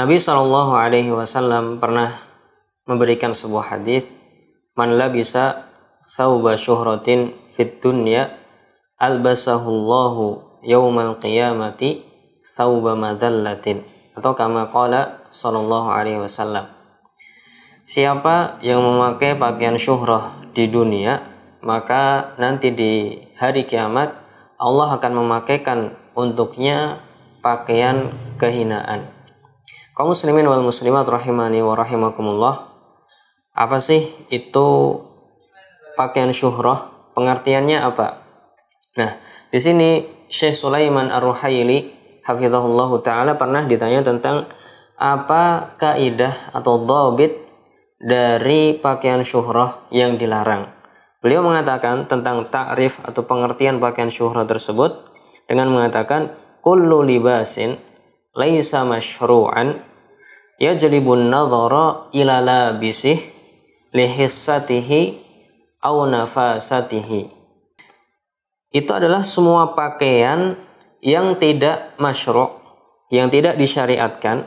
Nabi Shallallahu Alaihi Wasallam pernah memberikan sebuah hadis, "Man bisa thawba syuhratin fit dunya, albasahullahu yaumal qiyamati thawba madzallatin." Atau kama qala Shallallahu Alaihi Wasallam. Siapa yang memakai pakaian syuhrah di dunia, maka nanti di hari kiamat Allah akan memakaikan untuknya pakaian kehinaan kaum muslimin wal muslimat rahimani wa rahimakumullah. Apa sih itu pakaian syuhrah? Pengertiannya apa? Nah, di sini Syekh Sulaiman Ar-Ruhaili hafizahullahu taala pernah ditanya tentang apa kaidah atau dobit dari pakaian syuhrah yang dilarang. Beliau mengatakan tentang takrif atau pengertian pakaian syuhrah tersebut dengan mengatakan kullu libasin laisa mashru'an yajlibun nadhara ila labisih lihissatihi au nafasatihi. Itu adalah semua pakaian yang tidak masyruk, yang tidak disyariatkan,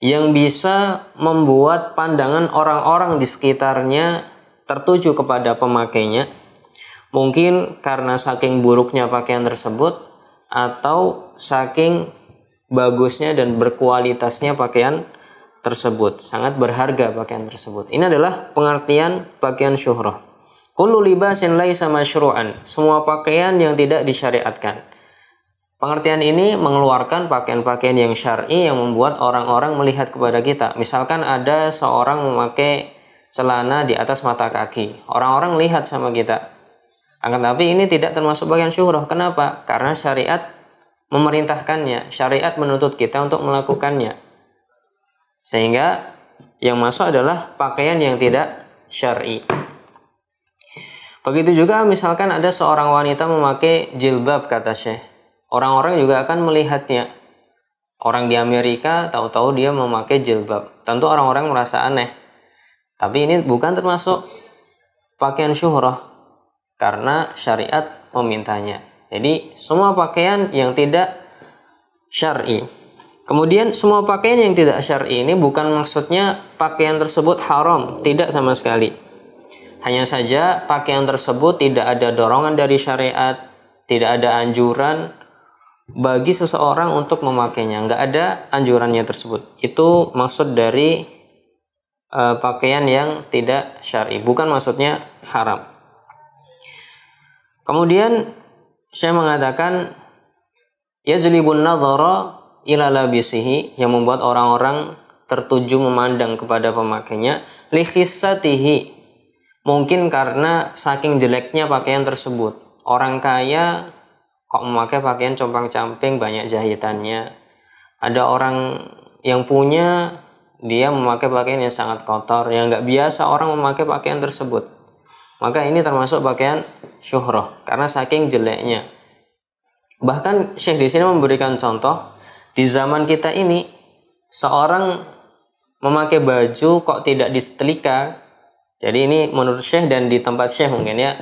yang bisa membuat pandangan orang-orang di sekitarnya tertuju kepada pemakainya. Mungkin karena saking buruknya pakaian tersebut atau saking bagusnya dan berkualitasnya pakaian tersebut, sangat berharga pakaian tersebut. Ini adalah pengertian pakaian syuhrah. Kullu libasin laisa masyru'an, semua pakaian yang tidak disyariatkan. Pengertian ini mengeluarkan pakaian-pakaian yang syar'i yang membuat orang-orang melihat kepada kita. Misalkan ada seorang memakai celana di atas mata kaki. Orang-orang lihat sama kita. Akan tapi ini tidak termasuk bagian syuhrah. Kenapa? Karena syariat memerintahkannya. Syariat menuntut kita untuk melakukannya. Sehingga yang masuk adalah pakaian yang tidak syar'i. Begitu juga misalkan ada seorang wanita memakai jilbab kata Syekh. Orang-orang juga akan melihatnya. Orang di Amerika tahu-tahu dia memakai jilbab. Tentu orang-orang merasa aneh. Tapi ini bukan termasuk pakaian syuhrah karena syariat memintanya. Jadi semua pakaian yang tidak syar'i Kemudian semua pakaian yang tidak syar'i ini bukan maksudnya pakaian tersebut haram, tidak sama sekali. Hanya saja pakaian tersebut tidak ada dorongan dari syariat, tidak ada anjuran bagi seseorang untuk memakainya, nggak ada anjurannya tersebut. Itu maksud dari uh, pakaian yang tidak syar'i, bukan maksudnya haram. Kemudian saya mengatakan yazlibun nadhara ila yang membuat orang-orang tertuju memandang kepada pemakainya lihisatihi mungkin karena saking jeleknya pakaian tersebut orang kaya kok memakai pakaian compang-camping banyak jahitannya ada orang yang punya dia memakai pakaian yang sangat kotor yang nggak biasa orang memakai pakaian tersebut maka ini termasuk pakaian syuhroh karena saking jeleknya bahkan Syekh di sini memberikan contoh di zaman kita ini seorang memakai baju kok tidak disetelika? jadi ini menurut Syekh dan di tempat Syekh mungkin ya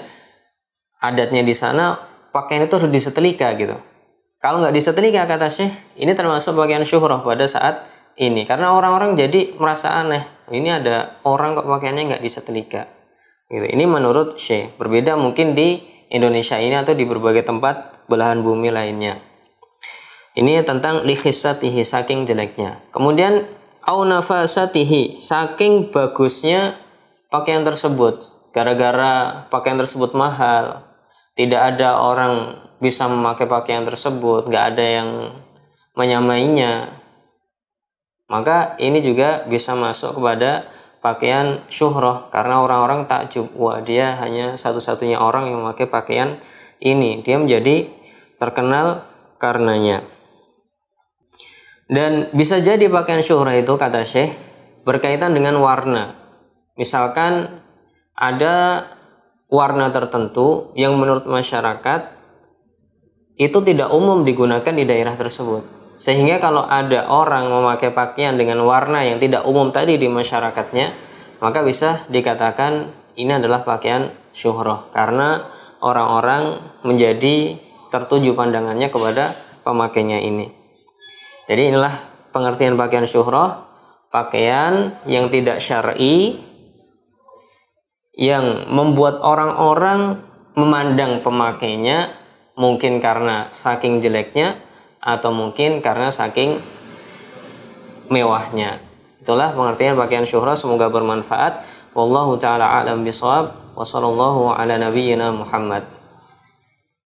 adatnya di sana pakaian itu harus disetelika gitu kalau nggak disetelika kata Syekh ini termasuk pakaian syuhrah pada saat ini karena orang-orang jadi merasa aneh ini ada orang kok pakaiannya nggak disetelika. gitu ini menurut Syekh berbeda mungkin di Indonesia ini atau di berbagai tempat belahan bumi lainnya ini tentang lihisatihi, saking jeleknya. Kemudian, au saking bagusnya pakaian tersebut. Gara-gara pakaian tersebut mahal, tidak ada orang bisa memakai pakaian tersebut, nggak ada yang menyamainya. Maka ini juga bisa masuk kepada pakaian syuhroh karena orang-orang takjub wah dia hanya satu-satunya orang yang memakai pakaian ini dia menjadi terkenal karenanya dan bisa jadi pakaian syuhrah itu kata Syekh berkaitan dengan warna. Misalkan ada warna tertentu yang menurut masyarakat itu tidak umum digunakan di daerah tersebut. Sehingga kalau ada orang memakai pakaian dengan warna yang tidak umum tadi di masyarakatnya, maka bisa dikatakan ini adalah pakaian syuhrah karena orang-orang menjadi tertuju pandangannya kepada pemakainya ini. Jadi inilah pengertian pakaian syuhrah, pakaian yang tidak syar'i yang membuat orang-orang memandang pemakainya mungkin karena saking jeleknya atau mungkin karena saking mewahnya. Itulah pengertian pakaian syuhrah semoga bermanfaat. Wallahu taala alam bisawab wa ala Muhammad.